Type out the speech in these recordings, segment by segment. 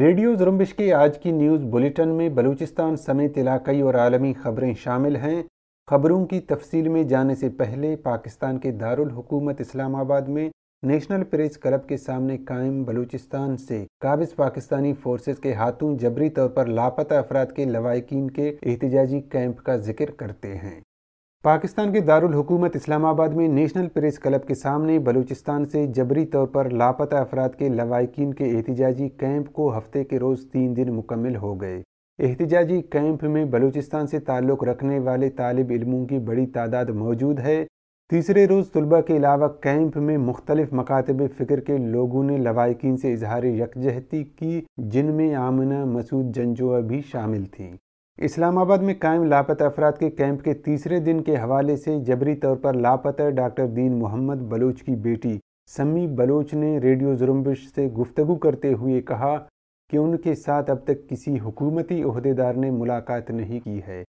radio जुरम्बिश की आज की न्यूज़ बुलेटिन में बलूचिस्तान समेत इलाकई और आलमी खबरें शामिल हैं खबरों की तफसील में जाने से पहले पाकिस्तान के दारुल हुकूमत इस्लामाबाद में नेशनल प्रेस क्लब के सामने कायम बलूचिस्तान से काबिज पाकिस्तानी फोर्सेस के हाथों जबरी तौर पर लापता अफराद के लवाकिन के एहतजाजी कैंप का जिक्र करते हैं पाकिस्तान के दारुल हुकूमत इस्लामाबाद में नेशनल प्रेस क्लब के सामने बलूचिस्तान से जबरी तौर पर लापता अफराद के लवाकिन के एहतजाजी कैंप को हफ्ते के रोज़ तीन दिन मुकम्मल हो गए एहतजाजी कैंप में बलूचिस्तान से ताल्लुक़ रखने वाले तालब इलमों की बड़ी तादाद मौजूद है तीसरे रोज़ तलबा के अलावा कैंप में मुख्तलिफ मकातब फ़िक्र के लोगों ने लवाकिन से इजहार यकजहती की जिनमें आमना मसूद जंजुआ भी शामिल थी इस्लामाबाद में कायम लापता अफराद के कैंप के तीसरे दिन के हवाले से जबरी तौर पर लापता डॉक्टर दीन मोहम्मद बलोच की बेटी सम्मी बलोच ने रेडियो जुर्मबिश से गुफ्तगु करते हुए कहा कि उनके साथ अब तक किसी हुकूमती अहदेदार ने मुलाकात नहीं की है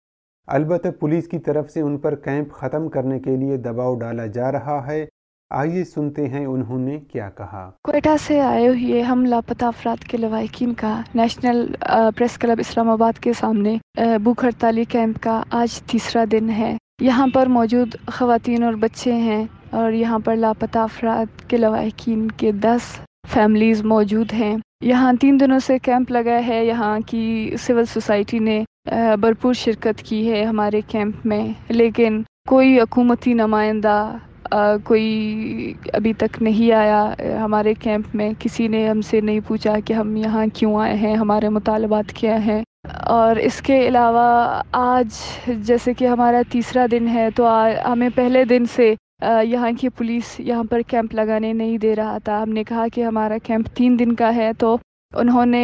अलबत् पुलिस की तरफ से उन पर कैंप ख़त्म करने के लिए दबाव डाला जा रहा है आइए सुनते हैं उन्होंने क्या कहा कोयटा से आए हुए हम लापता अफराद के लवाकिन का नेशनल प्रेस क्लब इस्लामाबाद के सामने भूख हड़ताली कैंप का आज तीसरा दिन है यहाँ पर मौजूद खातन और बच्चे हैं और यहाँ पर लापता अफराद के लवाकिन के दस फैमिलीज़ मौजूद हैं यहाँ तीन दिनों से कैंप लगा है यहाँ की सिविल सोसाइटी ने भरपूर शिरकत की है हमारे कैंप में लेकिन कोई हकूमती नुमाइंदा आ, कोई अभी तक नहीं आया हमारे कैंप में किसी ने हमसे नहीं पूछा कि हम यहाँ क्यों आए हैं हमारे मुतालबात क्या हैं और इसके अलावा आज जैसे कि हमारा तीसरा दिन है तो आ, हमें पहले दिन से यहाँ की पुलिस यहाँ पर कैंप लगाने नहीं दे रहा था हमने कहा कि हमारा कैंप तीन दिन का है तो उन्होंने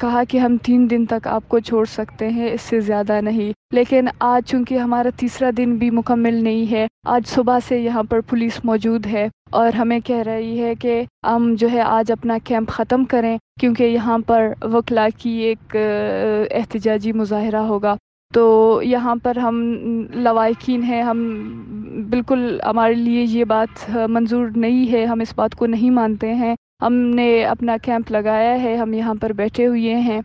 कहा कि हम तीन दिन तक आपको छोड़ सकते हैं इससे ज़्यादा नहीं लेकिन आज चूंकि हमारा तीसरा दिन भी मुकम्मल नहीं है आज सुबह से यहाँ पर पुलिस मौजूद है और हमें कह रही है कि हम जो है आज अपना कैंप ख़त्म करें क्योंकि यहाँ पर वकला की एक एहतजाजी मुजाहरा होगा तो यहाँ पर हम लवाकिन हैं हम बिल्कुल हमारे लिए ये बात मंजूर नहीं है हम इस बात को नहीं मानते हैं हमने अपना कैंप लगाया है हम यहाँ पर बैठे हुए हैं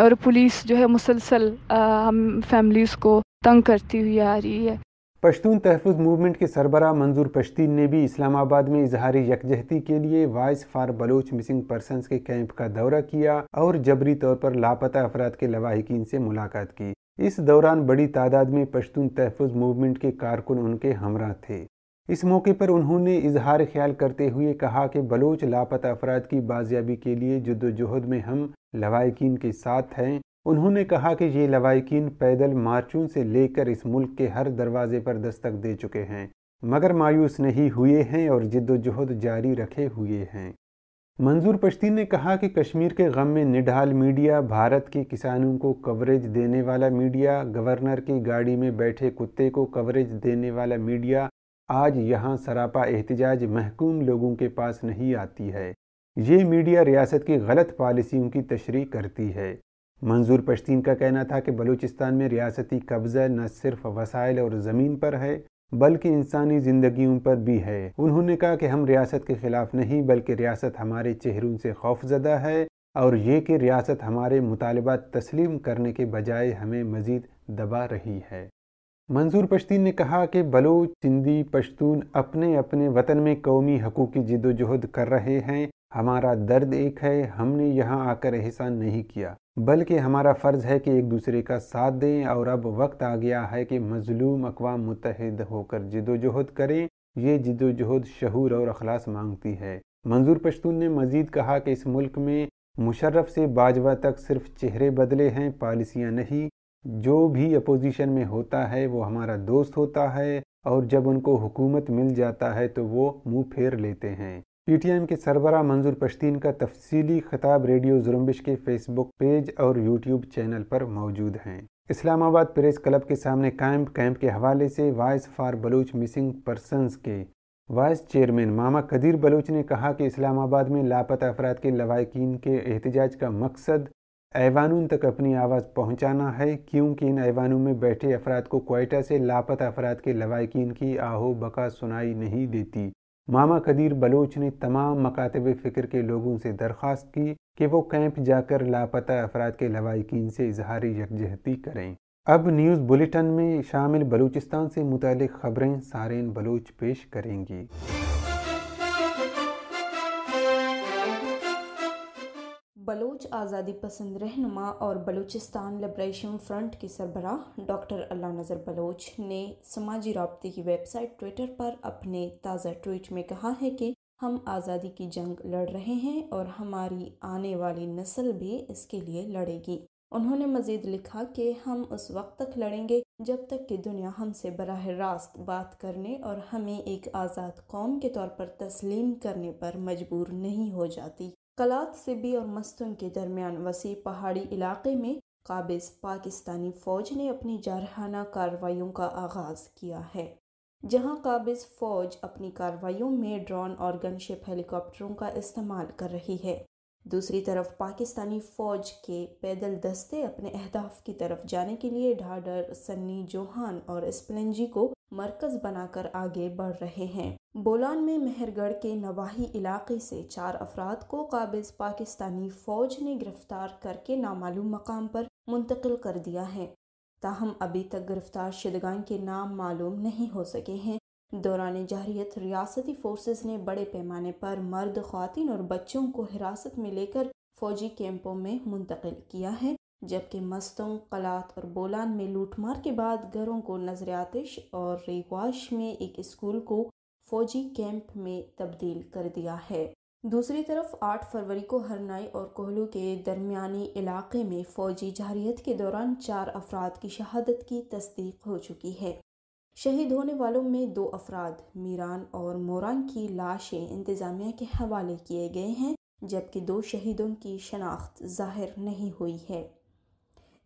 और पुलिस जो है मुसलसल हम फैमिलीज़ को तंग करती हुई आ रही है पश्तून तहफ़ मूवमेंट के सरबरा मंजूर पश्तीन ने भी इस्लामाबाद में इजहार यकजहती के लिए voice for Baloch missing person के कैंप का दौरा किया और जबरी तौर पर लापता अफराद के लवाहिकीन से मुलाकात की इस दौरान बड़ी तादाद में पश्तून तहफ़ मूवमेंट के कारकुन उनके हमरा थे इस मौके पर उन्होंने इजहार ख्याल करते हुए कहा कि बलोच लापता अफराद की बाजियाबी के लिए जद्दोजहद में हम लवाकिन के साथ हैं उन्होंने कहा कि ये लवाकिन पैदल मार्चों से लेकर इस मुल्क के हर दरवाजे पर दस्तक दे चुके हैं मगर मायूस नहीं हुए हैं और जद्दोजहद जारी रखे हुए हैं मंजूर पश्ती ने कहा कि कश्मीर के गम में निढाल मीडिया भारत के किसानों को कवरेज देने वाला मीडिया गवर्नर की गाड़ी में बैठे कुत्ते को कवरेज देने वाला मीडिया आज यहाँ सरापा एहतजाज महकूम लोगों के पास नहीं आती है ये मीडिया रियासत की गलत पॉलिसियों की तशरी करती है मंजूर पश्तीन का कहना था कि बलूचिस्तान में रियासती कब्जा न सिर्फ वसाइल और ज़मीन पर है बल्कि इंसानी ज़िंदगियों पर भी है उन्होंने कहा कि हम रियासत के ख़िलाफ़ नहीं बल्कि रियासत हमारे चेहरों से खौफजदा है और ये कि रियासत हमारे मुतालबा तस्लीम करने के बजाय हमें मज़ीद दबा रही है मंजूर पश्तीन ने कहा कि बलोच सिंधी पश्तून अपने अपने वतन में कौमी हकूक़ की जिदोजहद कर रहे हैं हमारा दर्द एक है हमने यहाँ आकर एहसान नहीं किया बल्कि हमारा फ़र्ज़ है कि एक दूसरे का साथ दें और अब वक्त आ गया है कि मजलूम अकवाम मुतहद होकर जिदोजहद करें ये जिदोजहद शहूर और अखलास मांगती है मंजूर पश्तून ने मज़ीद कहा कि इस मुल्क में मुशर्रफ से बाजवा तक सिर्फ चेहरे बदले हैं पॉलिसियाँ नहीं जो भी अपोजिशन में होता है वो हमारा दोस्त होता है और जब उनको हुकूमत मिल जाता है तो वो मुंह फेर लेते हैं पीटीएम के सरबरा मंजूर पश्तीन का तफसीली खिताब रेडियो जुरम्बिश के फेसबुक पेज और यूट्यूब चैनल पर मौजूद हैं इस्लामाबाद प्रेस क्लब के सामने कायम कैंप के हवाले से voice for Baloch missing persons के वाइस चेयरमैन मामा कदीर बलूच ने कहा कि इस्लामाबाद में लापता अफराद के लवाकिन के एहतजाज का मकसद ऐवानून तक अपनी आवाज़ पहुंचाना है क्योंकि इन ऐवानों में बैठे अफराद को कोयटा से लापता अफराद के लवाकिन की आहो बका सुनाई नहीं देती मामा कदीर बलोच ने तमाम मकातब फ़िक्र के लोगों से दरख्वास्त की कि वो कैंप जाकर लापता अफराद के लवाकिन से इजहार यकजहती करें अब न्यूज़ बुलेटिन में शामिल बलूचिस्तान से मुतल ख़बरें सारेन बलोच पेश करेंगी बलोच आज़ादी पसंद रहनुमा और बलूचिस्तान लिब्रेशन फ्रंट के सरबरा डॉक्टर अल्लाह नज़र बलोच ने समाजी रबते की वेबसाइट ट्विटर पर अपने ताज़ा ट्वीट में कहा है कि हम आज़ादी की जंग लड़ रहे हैं और हमारी आने वाली नस्ल भी इसके लिए लड़ेगी उन्होंने मजीद लिखा कि हम उस वक्त तक लड़ेंगे जब तक कि दुनिया हमसे बरह रास्त बात करने और हमें एक आज़ाद कौम के तौर पर तस्लीम करने पर मजबूर नहीं हो जाती कलात सिब्बी और मस्तुन के दरमियान वसी पहाड़ी इलाके में काबिज पाकिस्तानी फ़ौज ने अपनी जारहाना कार्रवाइयों का आगाज़ किया है जहां काबिज फ़ौज अपनी कार्रवाइयों में ड्रोन और गनशिप हेलीकॉप्टरों का इस्तेमाल कर रही है दूसरी तरफ पाकिस्तानी फ़ौज के पैदल दस्ते अपने अहदाफ की तरफ जाने के लिए ढाडर सन्नी जोहान और स्पलेंजी को मरकज बनाकर आगे बढ़ रहे हैं बोलान में मेहरगढ़ के नवाही इलाके से चार अफराद को काबिज पाकिस्तानी फौज ने गिरफ्तार करके नामालूम मकाम पर मुंतकिल कर दिया है ताहम अभी तक गिरफ्तार शदगान के नाम मालूम नहीं हो सके हैं दौरान जहरीत रियासती फोर्सेस ने बड़े पैमाने पर मर्द खातिन और बच्चों को हिरासत में लेकर फौजी कैंपों में मुंतकिल किया है जबकि मस्तों कलात और बोलान में लूटमार के बाद घरों को नजर आतिश और रेगवाश में एक स्कूल को फौजी कैंप में तब्दील कर दिया है दूसरी तरफ 8 फरवरी को हरनाई और कोहलू के दरमियानी इलाके में फौजी जारियत के दौरान चार अफराद की शहादत की तस्दीक हो चुकी है शहीद होने वालों में दो अफराद मीरान और मोरान की लाशें इंतज़ामिया के हवाले किए गए हैं जबकि दो शहीदों की शनाख्त जाहिर नहीं हुई है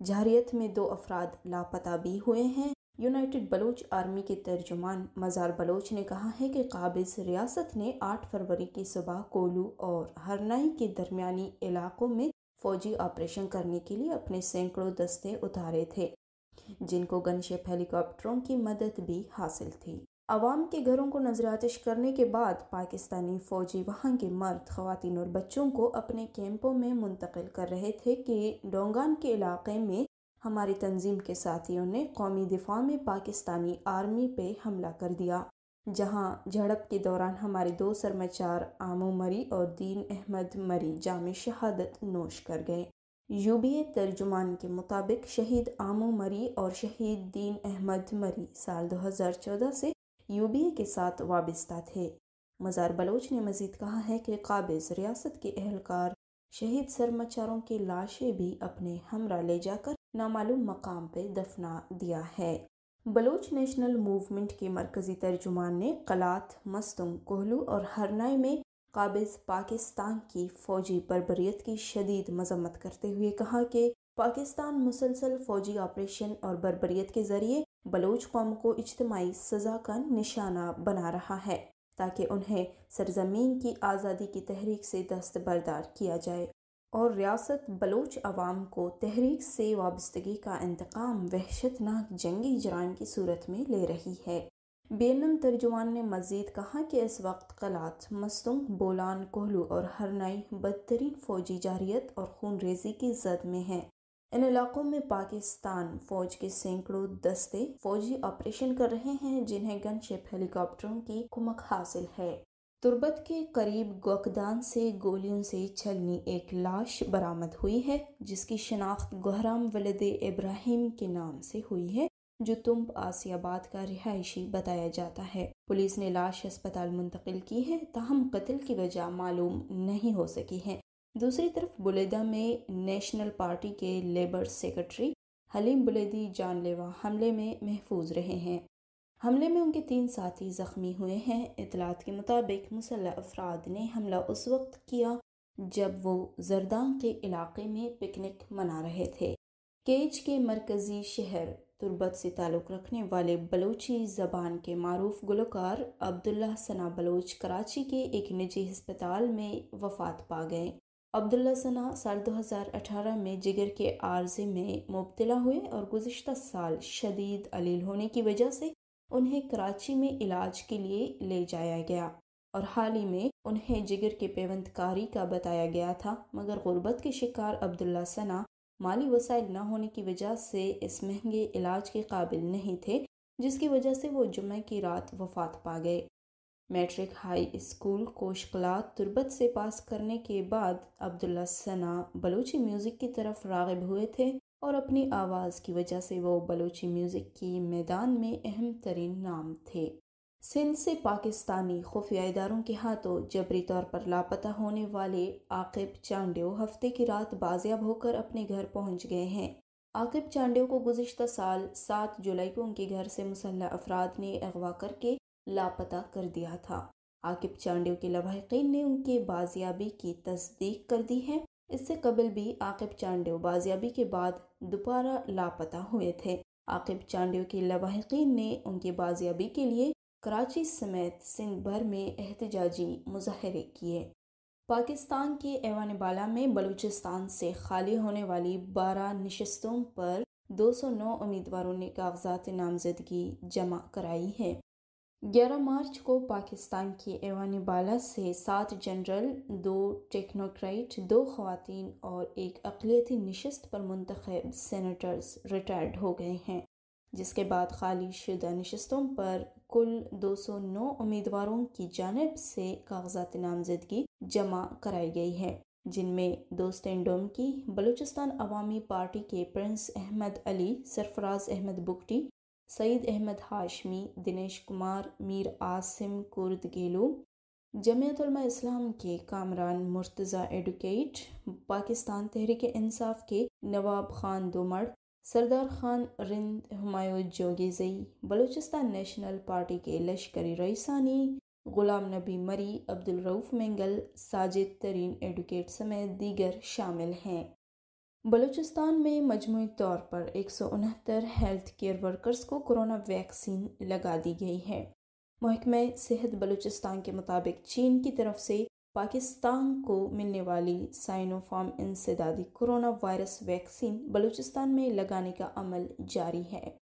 जारियत में दो अफराद लापता भी हुए हैं यूनाइटेड बलोच आर्मी के तर्जुमान मज़ार बलोच ने कहा है कि काबिज रियासत ने 8 फरवरी की सुबह कोलू और हरनाई के दरमियानी इलाकों में फौजी ऑपरेशन करने के लिए अपने सैकड़ों दस्ते उतारे थे जिनको गनशिप हेलीकॉप्टरों की मदद भी हासिल थी आवाम के घरों को नजरातश करने के बाद पाकिस्तानी फ़ौजी वहाँ के मर्द खातिन और बच्चों को अपने कैंपों में मुंतकिल कर रहे थे कि डोंगान के इलाके में हमारी तंजीम के साथियों ने कौमी दिफा में पाकिस्तानी आर्मी पे हमला कर दिया जहां झड़प के दौरान हमारे दो सरमाचार आमो मरी और दीन अहमद मरी जाम शहादत नोश कर गए यूबीए तर्जुमान के मुताबिक शहीद आमो मरी और शहीद दीन अहमद मरी साल 2014 से यूबीए के साथ वाबस्ता थे मज़ार बलोच ने मज़ीद कहा है कि काबिज रियासत के अहलकार शहीद सरमचारों की लाशें भी अपने हमरा ले जाकर नामालूम मकाम पर दफना दिया है बलोच नेशनल मूवमेंट के मरकज़ी तर्जुमान ने कलात मस्तुम कोहलू और हरनाई में काबिज पाकिस्तान की फ़ौजी बरबरीत की शदीद मजम्मत करते हुए कहा कि पाकिस्तान मुसलसल फ़ौजी ऑपरेशन और बरबरीत के ज़रिए बलोच कौम को इजतमाही सज़ा का निशाना बना रहा है ताकि उन्हें सरजमीन की आज़ादी की तहरीक से दस्तबरदार किया जाए और रियासत बलोच आवाम को तहरीक से वाबस्तगी का इंतकाम वहशतनाक जंगी जराइम की सूरत में ले रही है बेनम तर्जुमान ने मजीद कहा कि इस वक्त कलात मस्तुम बोलान कोहलू और हरनाई बदतरीन फौजी जारियत और खून रेजी की जद में हैं इन इलाकों में पाकिस्तान फौज के सैकड़ों दस्ते फौजी ऑपरेशन कर रहे हैं जिन्हें गनशिप हेलीकॉप्टरों की कुमक हासिल है तुर्बत के करीब गोकदान से गोलियों से छलनी एक लाश बरामद हुई है जिसकी शनाख्त गहराम वलद इब्राहिम के नाम से हुई है जो तुम्ब आसियाबाद का रिहायशी बताया जाता है पुलिस ने लाश अस्पताल मुंतकिल की है ताहम कत्ल की वजह मालूम नहीं हो सकी है दूसरी तरफ बुलेदा में नेशनल पार्टी के लेबर सेक्रेटरी हलीम बुलेदी जानलेवा हमले में महफूज रहे हैं हमले में उनके तीन साथी ज़ख्मी हुए हैं इतलात के मुताबिक मुसल अफराद ने हमला उस वक्त किया जब वो जरदा के इलाके में पिकनिक मना रहे थे केज के मरकज़ी शहर तुर्बत से ताल्लुक़ रखने वाले बलोची ज़बान के मरूफ गुलकार अब्दुल्ला सना बलोच कराची के एक निजी हस्पताल में वफात पा गए अब्दुल्ला सना साल 2018 में जिगर के आर्जे में मुबतला हुए और गुज्त साल शदीद अलील होने की वजह से उन्हें कराची में इलाज के लिए ले जाया गया और हाल ही में उन्हें जिगर के पेवंदकारी का बताया गया था मगर गुर्बत के शिकार अब्दुल्ला सना माली वसाइल न होने की वजह से इस महंगे इलाज के काबिल नहीं थे जिसकी वजह से वो जुम्मे की रात वफात पा गए matric high school Koshkalat Turbat से पास करने के बाद अब्दुल्ला सना बलूची म्यूज़िक की तरफ रागब हुए थे और अपनी आवाज़ की वजह से वो बलूची म्यूज़िक की मैदान में अहम तरीन नाम थे सिंध से पाकिस्तानी खुफिया इदारों के हाथों जबरी तौर पर लापता होने वाले आकिब चांडे हफ्ते की रात बाजियाब होकर अपने घर पहुंच गए हैं आकिब चांडे को गुजशत साल सात जुलाई को उनके घर से मुसल्ह अफराद ने अगवा करके लापता कर दिया था आकिब चांडियो के लवाहकिन ने उनके बाजियाबी की तस्दीक कर दी है इससे कबल भी आकिब चांडियो बाजियाबी के बाद दोबारा लापता हुए थे आकिब चांडियो के लवाहकिन ने उनके बाजियाबी के लिए कराची समेत सिंध भर में एहतजाजी मुजाहरे किए पाकिस्तान के ऐवान बाला में बलूचिस्तान से खाली होने वाली बारह नशस्तों पर 209 उम्मीदवारों ने कागजात नामजदगी जमा कराई है 11 मार्च को पाकिस्तान की एवान बाला से सात जनरल दो टेक्नोक्रेट दो खातन और एक अकलीती नशस्त पर मंतखब सेनेटर्स रिटायर्ड हो गए हैं जिसके बाद खाली शुदा नशस्तों पर कुल 209 उम्मीदवारों की जानब से कागजात नामजदगी जमा कराई गई है जिनमें डोम डोमकी बलूचिस्तान अवामी पार्टी के प्रिंस अहमद अली सरफराज अहमद बुगटी सईद अहमद हाशमी दिनेश कुमार मीर आसिम कुर्द गेलू जमयतलमा इस्लाम के कामरान मुर्तज़ा एडवकेट पाकिस्तान तहरीक इंसाफ के नवाब खान दोमड़ सरदार खान रिंद हमायू जोगेजई बलूचिस्तान नेशनल पार्टी के लश्करी रईसानी गुलाम नबी मरी अब्दुलरऊफ़ मेंगल साजिद तरीन एडवकेट समेत दीगर शामिल हैं बलूचिस्तान में मजमू तौर पर एक हेल्थ केयर वर्कर्स को कोरोना वैक्सीन लगा दी गई है महकमे सेहत बलूचिस्तान के मुताबिक चीन की तरफ से पाकिस्तान को मिलने वाली साइनोफार्म इंसदादी कोरोना वायरस वैक्सीन बलूचिस्तान में लगाने का अमल जारी है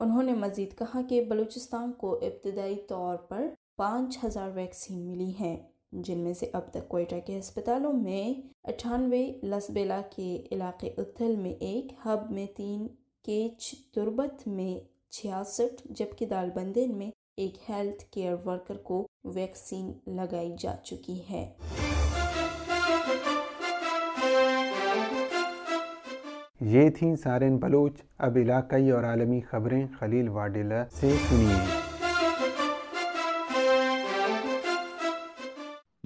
उन्होंने मजीद कहा कि बलूचिस्तान को इब्तदाई तौर पर पाँच हज़ार वैक्सीन मिली हैं जिनमें से अब तक कोयटा के अस्पतालों में अठानवे लसबेला के इलाके उथल में एक हब में तीन केच तुरबत में छियासठ जबकि दालबंदेन में एक हेल्थ केयर वर्कर को वैक्सीन लगाई जा चुकी है ये थी सारे बलोच अब इलाकई और आलमी खबरें खलील वाडिला से सुनिए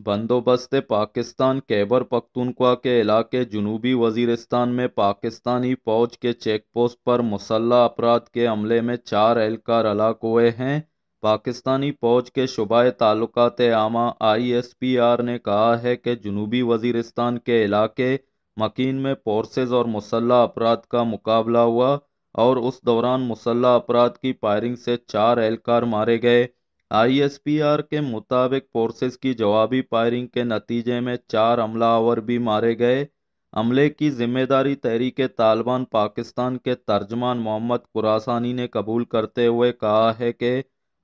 बंदोबस्त पाकिस्तान कैबर पख्तूनख्वा के इलाके जनूबी वजीरस्तान में पाकिस्तानी फौज के चेक पोस्ट पर मुसल्ह अपराध के हमले में चार एहलकार हलाक हुए हैं पाकिस्तानी फौज के शुबाए ताल्लुकात आमा आई एस पी आर ने कहा है कि जनूबी वजीरस्तान के इलाके मकीन में फोर्सेज और मुसल्ह अपराध का मुकाबला हुआ और उस दौरान मुसल्ह अपराध की फायरिंग से चार एहलकार मारे गए आईएसपीआर के मुताबिक फोर्सेस की जवाबी फायरिंग के नतीजे में चार हमलावर भी मारे गए हमले की जिम्मेदारी तहरीक तालिबान पाकिस्तान के तर्जमान मोहम्मद कुरासानी ने कबूल करते हुए कहा है कि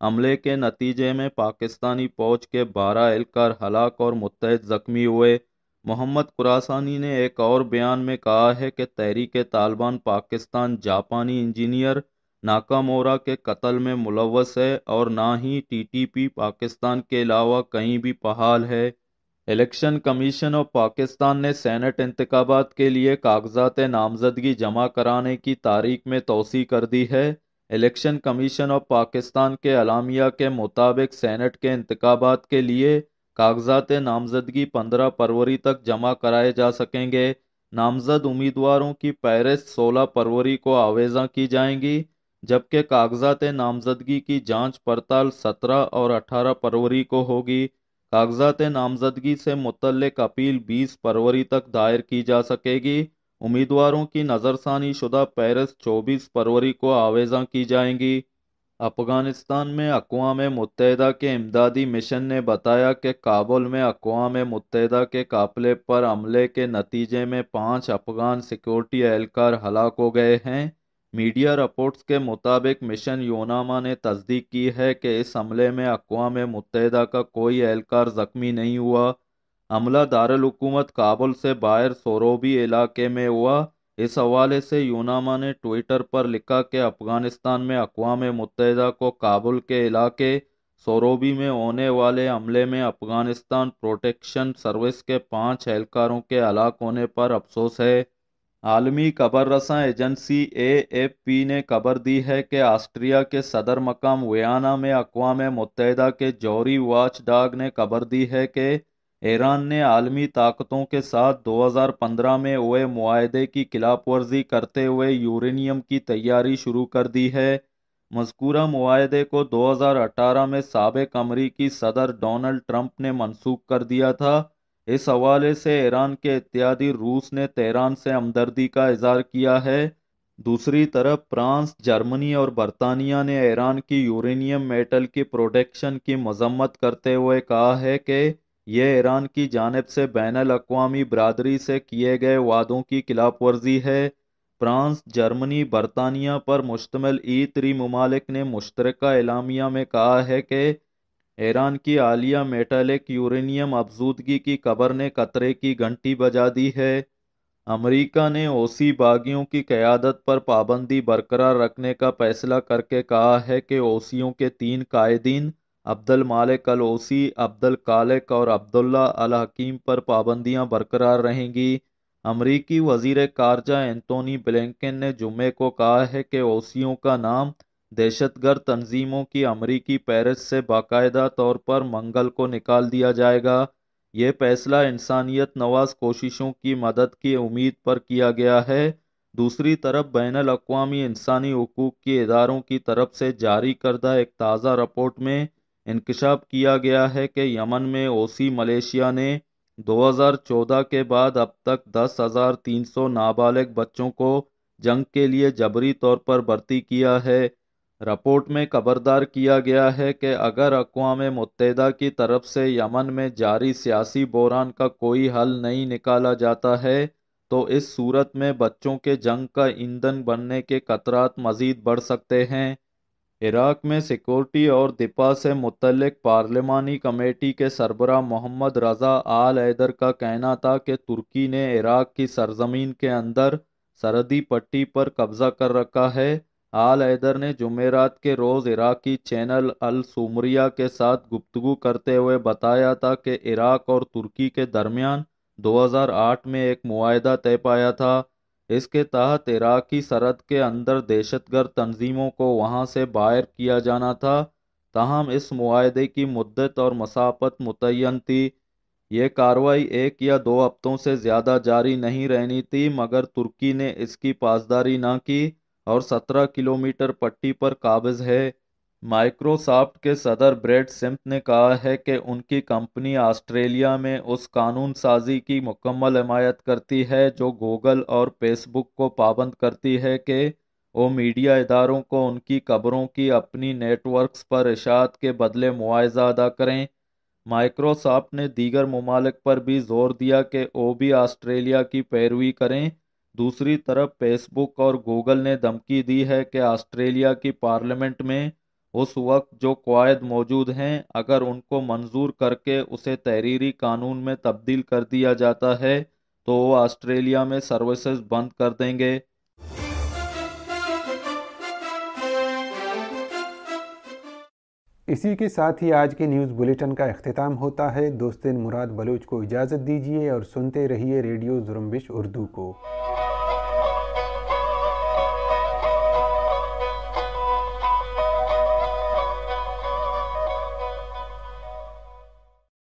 हमले के नतीजे में पाकिस्तानी फौज के बारह एहलकार हलाक और मुतहद जख्मी हुए मोहम्मद कुरासानी ने एक और बयान में कहा है कि तहरीक तालिबान पाकिस्तान जापानी इंजीनियर नाकामोरा के कत्ल में मुलवस है और ना ही टीटीपी पाकिस्तान के अलावा कहीं भी बहाल है इलेक्शन कमीशन ऑफ पाकिस्तान ने सेनेट इंतबात के लिए कागजात नामजदगी जमा कराने की तारीख में तोसी कर दी है इलेक्शन कमीशन ऑफ पाकिस्तान के अलामिया के मुताबिक सेनेट के इंतबात के लिए कागजात नामजदगी पंद्रह फरवरी तक जमा कराए जा सकेंगे नामजद उम्मीदवारों की फहरिस्त सोलह फरवरी को आवेजा की जाएंगी जबकि कागजात नामजदगी की जांच पड़ताल 17 और 18 फरवरी को होगी कागजात नामजदगी से मुतलक अपील 20 फरवरी तक दायर की जा सकेगी उम्मीदवारों की नज़रसानी शुदा पैरस 24 फरवरी को आवेजा की जाएंगी अफगानिस्तान में अकवा मुतहदा के इमदादी मिशन ने बताया कि काबुल में अकवा मुतहदा के काफिले पर हमले के नतीजे में पाँच अफगान सिक्योरिटी एहलकार हलाक हो गए हैं मीडिया रिपोर्ट्स के मुताबिक मिशन योनामा ने तस्दीक की है कि इस हमले में अकवा मुतहदा का कोई एहलकार जख्मी नहीं हुआ हमला दारकूमत काबुल से बाहर सोरोबी इलाके में हुआ इस हवाले से योनामा ने ट्विटर पर लिखा कि अफगानिस्तान में अकवा मुतहदा को काबुल के इलाके सोरोबी में होने वाले हमले में अफगानिस्तान प्रोटेक्शन सर्विस के पाँच एहलकारों के हलाक होने पर अफसोस है आलमी कबर रसा एजेंसी ए एफ पी ने खबर दी है कि ऑस्ट्रिया के सदर मकाम वियाना में अकवा मुतहदा के जौहरी वाच डाग ने खबर दी है कि ईरान ने आलमी ताकतों के साथ 2015 में हुए माहदे की खिलाफ वर्जी करते हुए यूरेनियम की तैयारी शुरू कर दी है मजकूरा माहदे को 2018 में सबक अमरीकी सदर डोनल्ड ट्रंप ने मनसूख कर दिया था इस हवाले से ईरान के इत्यादि रूस ने तेहरान से हमदर्दी का इजहार किया है दूसरी तरफ फ्रांस जर्मनी और बरतानिया ने ईरान की यूरेनियम मेटल की प्रोडक्शन की मजम्मत करते हुए कहा है कि यह ईरान की जानब से बैन अवी बरदरी से किए गए वादों की खिलाफ वर्जी है फ्रांस जर्मनी बरतानिया पर मुश्तमल ई त्री ममालिक ने मुश्तरक एलामिया में कहा है कि ईरान की आलिया मेटालिक यूरेनियम अफजूदगी की कबर ने कतरे की घंटी बजा दी है अमेरिका ने ओसी बागियों की क़्यादत पर पाबंदी बरकरार रखने का फैसला करके कहा है कि ओसियों के तीन कायदीन अब्दुल मालिक अल ओसी अब्दुल कालिक और अब्दुल्ला अल हकीम पर पाबंदियां बरकरार रहेंगी अमरीकी वजीर खारजा एंतोनी ब्लिंकन ने जुमे को कहा है कि ओसियों का नाम दहशतगर्द तंजीमों की अमरीकी पैरस से बाकायदा तौर पर मंगल को निकाल दिया जाएगा ये फैसला इंसानियत नवाज कोशिशों की मदद की उम्मीद पर किया गया है दूसरी तरफ बैन अवी इंसानी हकूक़ के इदारों की तरफ से जारी करदा एक ताज़ा रिपोर्ट में इंकशाफ किया गया है कि यमन में ओसी मलेशिया ने 2014 के बाद अब तक दस हज़ार तीन सौ नाबालिग बच्चों को जंग के लिए जबरी तौर पर भर्ती किया है रिपोर्ट में खबरदार किया गया है कि अगर अकवा मुतहदा की तरफ से यमन में जारी सियासी बहरान का कोई हल नहीं निकाला जाता है तो इस सूरत में बच्चों के जंग का ईंधन बनने के खतरात मज़ीद बढ़ सकते हैं इराक में सिक्योरिटी और दिपा से मुतल पार्लिमानी कमेटी के सरबरा मोहम्मद रजा आल हैदर का कहना था कि तुर्की ने इराक की सरजमीन के अंदर सरहदी पट्टी पर कब्जा कर रखा है आल हैदर ने जुमेरात के रोज़ इराक़ी चैनल अल सुमरिया के साथ गुप्तगु करते हुए बताया था कि इराक़ और तुर्की के दरमियान 2008 में एक माहदा तय पाया था इसके तहत इराक़ी सरहद के अंदर दहशतगर्द तंजीमों को वहां से बाहर किया जाना था तहम इस मुआहदे की मुद्दत और मसाफत मुतन थी ये कार्रवाई एक या दो हफ्तों से ज़्यादा जारी नहीं रहनी थी मगर तुर्की ने इसकी पासदारी ना की और 17 किलोमीटर पट्टी पर काबज है माइक्रोसॉफ्ट के सदर ब्रेड सिम्प ने कहा है कि उनकी कंपनी ऑस्ट्रेलिया में उस कानून साजी की मुकम्मल हमायत करती है जो गूगल और फेसबुक को पाबंद करती है कि वो मीडिया इदारों को उनकी खबरों की अपनी नेटवर्क्स पर इशात के बदले मुआवजा अदा करें माइक्रोसॉफ्ट ने दीगर ममालिक पर भी जोर दिया कि वो भी ऑस्ट्रेलिया की पैरवी करें दूसरी तरफ फेसबुक और गूगल ने धमकी दी है कि ऑस्ट्रेलिया की पार्लियामेंट में उस वक्त जो कवायद मौजूद हैं अगर उनको मंजूर करके उसे तहरीरी कानून में तब्दील कर दिया जाता है तो वो ऑस्ट्रेलिया में सर्विसेज बंद कर देंगे इसी के साथ ही आज के न्यूज़ बुलेटिन का अख्ताम होता है दोस्तिन मुराद बलोच को इजाज़त दीजिए और सुनते रहिए रेडियो जुरम्बिश उर्दू को